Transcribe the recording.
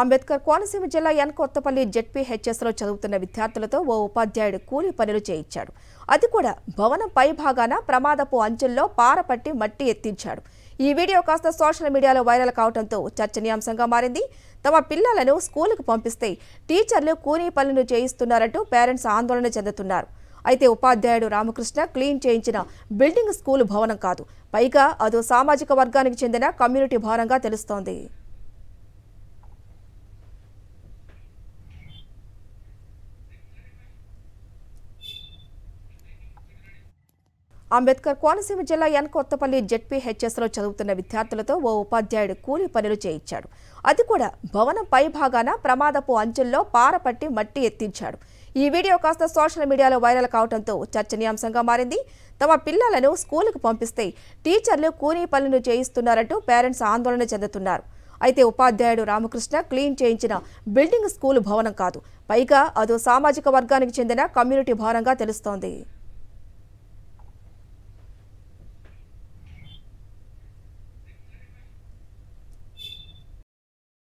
అంబేద్కర్ కోనసీమ జిల్లా ఎన్ కొత్తపల్లి జెడ్పీహెచ్ఎస్లో చదువుతున్న విద్యార్థులతో ఓ ఉపాధ్యాయుడు కూలీ పనులు చేయించాడు అది కూడా భవనం పైభాగాన ప్రమాదపు అంచుల్లో పారపట్టి మట్టి ఎత్తించాడు ఈ వీడియో కాస్త సోషల్ మీడియాలో వైరల్ కావడంతో చర్చనీయాంశంగా మారింది తమ పిల్లలను స్కూలుకు పంపిస్తే టీచర్లు కూలీ పనులు చేయిస్తున్నారంటూ పేరెంట్స్ ఆందోళన చెందుతున్నారు అయితే ఉపాధ్యాయుడు రామకృష్ణ క్లీన్ చేయించిన బిల్డింగ్ స్కూల్ భవనం కాదు పైగా అదో సామాజిక వర్గానికి చెందిన కమ్యూనిటీ భవనంగా తెలుస్తోంది అంబేద్కర్ కోనసీమ జిల్లా ఎన్ కొత్తపల్లి లో చదువుతున్న విద్యార్థులతో ఓ ఉపాధ్యాయుడు కూలి పనులు చేయించాడు అది కూడా భవనం పై భాగాన ప్రమాదపు అంచుల్లో పారపట్టి మట్టి ఎత్తించాడు ఈ వీడియో కాస్త సోషల్ మీడియాలో వైరల్ కావడంతో చర్చనీయాంశంగా మారింది తమ పిల్లలను స్కూలుకు పంపిస్తే టీచర్లు కూలీ పనులు చేయిస్తున్నారంటూ పేరెంట్స్ ఆందోళన చెందుతున్నారు అయితే ఉపాధ్యాయుడు రామకృష్ణ క్లీన్ చేయించిన బిల్డింగ్ స్కూల్ భవనం కాదు పైగా అదో సామాజిక వర్గానికి చెందిన కమ్యూనిటీ భవనంగా తెలుస్తోంది